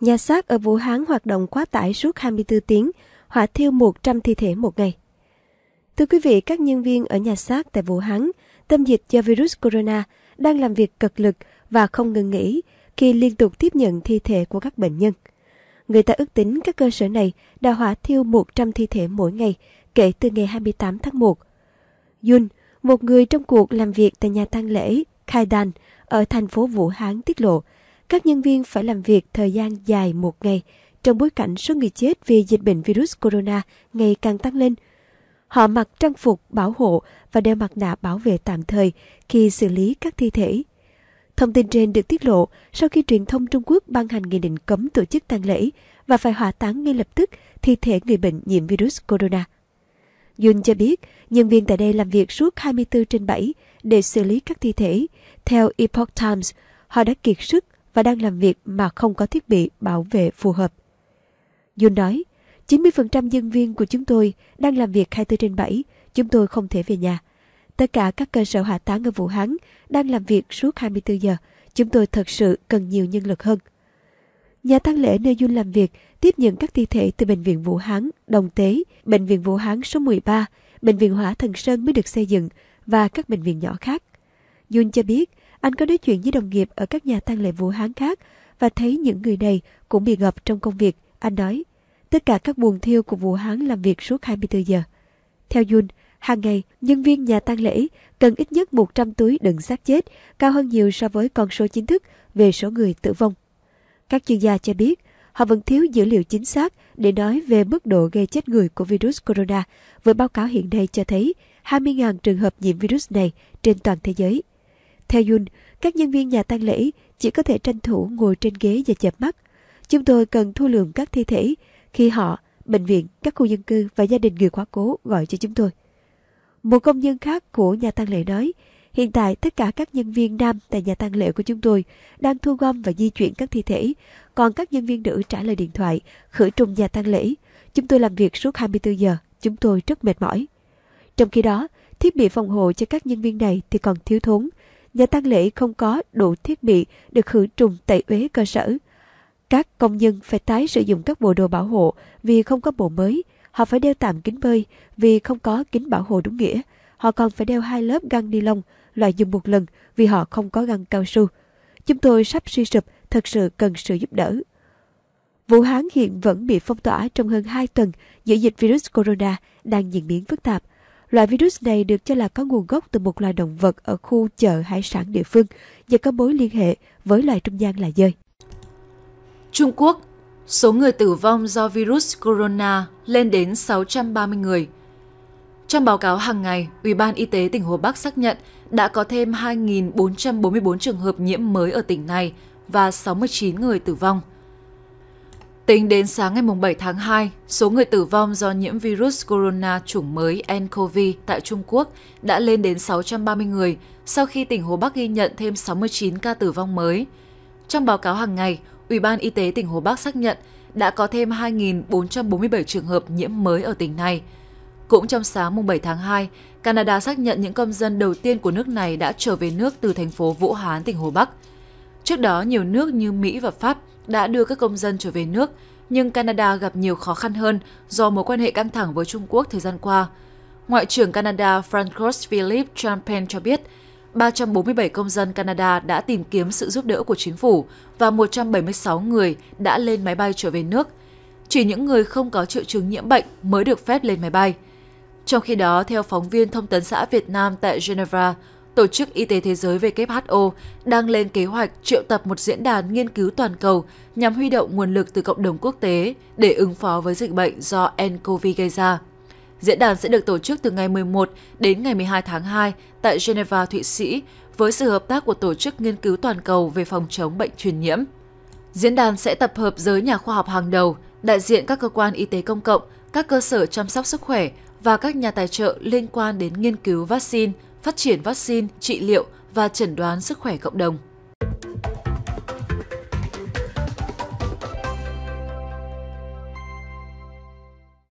Nhà xác ở Vũ Hán hoạt động quá tải suốt 24 tiếng, hỏa thiêu 100 thi thể một ngày. Thưa quý vị, các nhân viên ở nhà xác tại Vũ Hán, tâm dịch do virus corona, đang làm việc cực lực và không ngừng nghỉ khi liên tục tiếp nhận thi thể của các bệnh nhân. Người ta ước tính các cơ sở này đã hỏa thiêu 100 thi thể mỗi ngày kể từ ngày 28 tháng 1. Yun, một người trong cuộc làm việc tại nhà tang lễ Khai Đan ở thành phố Vũ Hán tiết lộ, các nhân viên phải làm việc thời gian dài một ngày trong bối cảnh số người chết vì dịch bệnh virus corona ngày càng tăng lên. Họ mặc trang phục bảo hộ và đeo mặt nạ bảo vệ tạm thời khi xử lý các thi thể. Thông tin trên được tiết lộ sau khi truyền thông Trung Quốc ban hành nghị định cấm tổ chức tang lễ và phải hỏa táng ngay lập tức thi thể người bệnh nhiễm virus corona. Jun cho biết, nhân viên tại đây làm việc suốt 24 trên 7 để xử lý các thi thể. Theo Epoch Times, họ đã kiệt sức và đang làm việc mà không có thiết bị bảo vệ phù hợp. Jun nói, 90% nhân viên của chúng tôi đang làm việc 24 trên 7, chúng tôi không thể về nhà. Tất cả các cơ sở hỏa táng ở Vũ Hán đang làm việc suốt 24 giờ, chúng tôi thật sự cần nhiều nhân lực hơn. Nhà tang lễ nơi Dung làm việc tiếp nhận các thi thể từ Bệnh viện Vũ Hán, Đồng Tế, Bệnh viện Vũ Hán số 13, Bệnh viện Hỏa Thần Sơn mới được xây dựng và các bệnh viện nhỏ khác. Dung cho biết anh có nói chuyện với đồng nghiệp ở các nhà tang lễ Vũ Hán khác và thấy những người này cũng bị ngập trong công việc. Anh nói, tất cả các buồng thiêu của Vũ Hán làm việc suốt 24 giờ. Theo Jun, hàng ngày, nhân viên nhà tang lễ cần ít nhất 100 túi đựng xác chết, cao hơn nhiều so với con số chính thức về số người tử vong. Các chuyên gia cho biết, họ vẫn thiếu dữ liệu chính xác để nói về mức độ gây chết người của virus corona, với báo cáo hiện nay cho thấy 20.000 trường hợp nhiễm virus này trên toàn thế giới. Theo Yun, các nhân viên nhà tang lễ chỉ có thể tranh thủ ngồi trên ghế và chợp mắt. Chúng tôi cần thu lượng các thi thể khi họ, bệnh viện, các khu dân cư và gia đình người quá cố gọi cho chúng tôi. Một công nhân khác của nhà tang lễ nói, Hiện tại, tất cả các nhân viên nam tại nhà tang lễ của chúng tôi đang thu gom và di chuyển các thi thể, còn các nhân viên nữ trả lời điện thoại, khử trùng nhà tang lễ. Chúng tôi làm việc suốt 24 giờ, chúng tôi rất mệt mỏi. Trong khi đó, thiết bị phòng hộ cho các nhân viên này thì còn thiếu thốn. Nhà tang lễ không có đủ thiết bị được khử trùng tẩy uế cơ sở. Các công nhân phải tái sử dụng các bộ đồ bảo hộ vì không có bộ mới. Họ phải đeo tạm kính bơi vì không có kính bảo hộ đúng nghĩa Họ còn phải đeo hai lớp găng ni lông, loại dùng một lần vì họ không có găng cao su. Chúng tôi sắp suy sụp, thật sự cần sự giúp đỡ. Vũ Hán hiện vẫn bị phong tỏa trong hơn 2 tuần giữa dịch virus corona đang diễn biến phức tạp. Loại virus này được cho là có nguồn gốc từ một loài động vật ở khu chợ hải sản địa phương và có mối liên hệ với loài trung gian là dơi. Trung Quốc, số người tử vong do virus corona lên đến 630 người – trong báo cáo hàng ngày, Ủy ban Y tế tỉnh Hồ Bắc xác nhận đã có thêm 2.444 trường hợp nhiễm mới ở tỉnh này và 69 người tử vong. Tính đến sáng ngày 7 tháng 2, số người tử vong do nhiễm virus corona chủng mới nCoV tại Trung Quốc đã lên đến 630 người sau khi tỉnh Hồ Bắc ghi nhận thêm 69 ca tử vong mới. Trong báo cáo hàng ngày, Ủy ban Y tế tỉnh Hồ Bắc xác nhận đã có thêm 2.447 trường hợp nhiễm mới ở tỉnh này – cũng trong sáng mùng 7 tháng 2, Canada xác nhận những công dân đầu tiên của nước này đã trở về nước từ thành phố Vũ Hán, tỉnh Hồ Bắc. Trước đó, nhiều nước như Mỹ và Pháp đã đưa các công dân trở về nước, nhưng Canada gặp nhiều khó khăn hơn do mối quan hệ căng thẳng với Trung Quốc thời gian qua. Ngoại trưởng Canada Francois Philippe Champagne cho biết, 347 công dân Canada đã tìm kiếm sự giúp đỡ của chính phủ và 176 người đã lên máy bay trở về nước. Chỉ những người không có triệu chứng nhiễm bệnh mới được phép lên máy bay – trong khi đó, theo phóng viên thông tấn xã Việt Nam tại Geneva, Tổ chức Y tế Thế giới WHO đang lên kế hoạch triệu tập một diễn đàn nghiên cứu toàn cầu nhằm huy động nguồn lực từ cộng đồng quốc tế để ứng phó với dịch bệnh do nCoV gây ra. Diễn đàn sẽ được tổ chức từ ngày 11 đến ngày 12 tháng 2 tại Geneva, Thụy Sĩ với sự hợp tác của Tổ chức Nghiên cứu Toàn cầu về phòng chống bệnh truyền nhiễm. Diễn đàn sẽ tập hợp giới nhà khoa học hàng đầu, đại diện các cơ quan y tế công cộng, các cơ sở chăm sóc sức khỏe, và các nhà tài trợ liên quan đến nghiên cứu vaccine, phát triển vaccine, trị liệu và chẩn đoán sức khỏe cộng đồng.